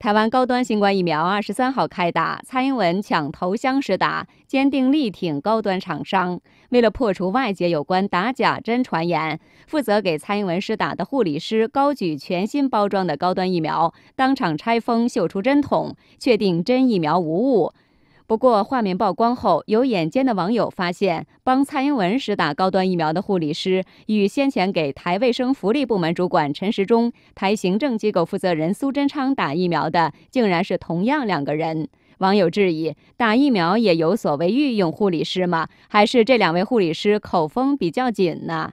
台湾高端新冠疫苗二十三号开打，蔡英文抢头香时打，坚定力挺高端厂商。为了破除外界有关打假针传言，负责给蔡英文施打的护理师高举全新包装的高端疫苗，当场拆封、秀出针筒，确定真疫苗无误。不过，画面曝光后，有眼尖的网友发现，帮蔡英文实打高端疫苗的护理师，与先前给台卫生福利部门主管陈时中、台行政机构负责人苏贞昌打疫苗的，竟然是同样两个人。网友质疑：打疫苗也有所谓御用护理师吗？还是这两位护理师口风比较紧呢？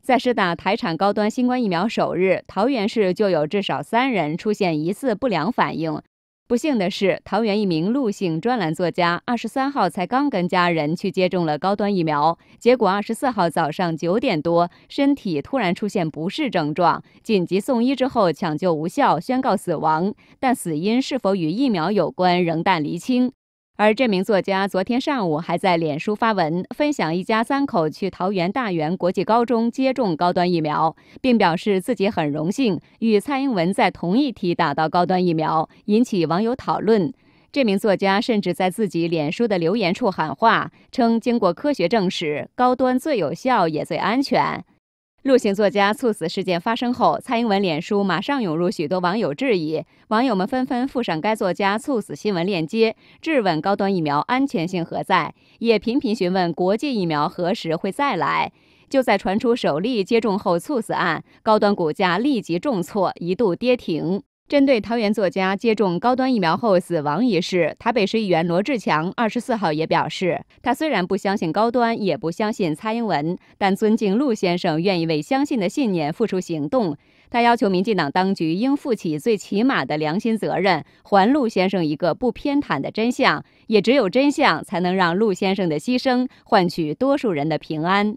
在施打台产高端新冠疫苗首日，桃园市就有至少三人出现疑似不良反应。不幸的是，桃园一名陆姓专栏作家，二十三号才刚跟家人去接种了高端疫苗，结果二十四号早上九点多，身体突然出现不适症状，紧急送医之后抢救无效，宣告死亡。但死因是否与疫苗有关，仍待厘清。而这名作家昨天上午还在脸书发文，分享一家三口去桃园大园国际高中接种高端疫苗，并表示自己很荣幸与蔡英文在同一梯打到高端疫苗，引起网友讨论。这名作家甚至在自己脸书的留言处喊话，称经过科学证实，高端最有效也最安全。陆姓作家猝死事件发生后，蔡英文脸书马上涌入许多网友质疑，网友们纷纷附上该作家猝死新闻链接，质问高端疫苗安全性何在，也频频询问国际疫苗何时会再来。就在传出首例接种后猝死案，高端股价立即重挫，一度跌停。针对桃园作家接种高端疫苗后死亡一事，台北市议员罗志强二十四号也表示，他虽然不相信高端，也不相信蔡英文，但尊敬陆先生愿意为相信的信念付出行动。他要求民进党当局应负起最起码的良心责任，还陆先生一个不偏袒的真相。也只有真相，才能让陆先生的牺牲换取多数人的平安。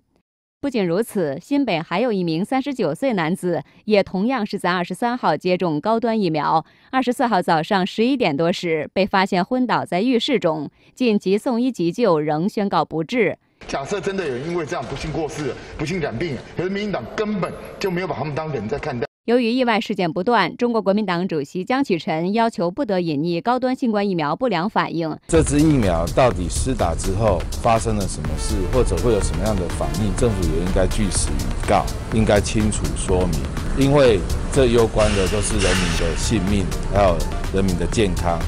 不仅如此，新北还有一名三十九岁男子，也同样是在二十三号接种高端疫苗，二十四号早上十一点多时被发现昏倒在浴室中，紧急送医急救，仍宣告不治。假设真的有人因为这样不幸过世、不幸染病，可是民进党根本就没有把他们当人在看待。由于意外事件不断，中国国民党主席江启臣要求不得隐匿高端新冠疫苗不良反应。这支疫苗到底施打之后发生了什么事，或者会有什么样的反应，政府也应该据实公告，应该清楚说明，因为这攸关的都是人民的性命，还有人民的健康。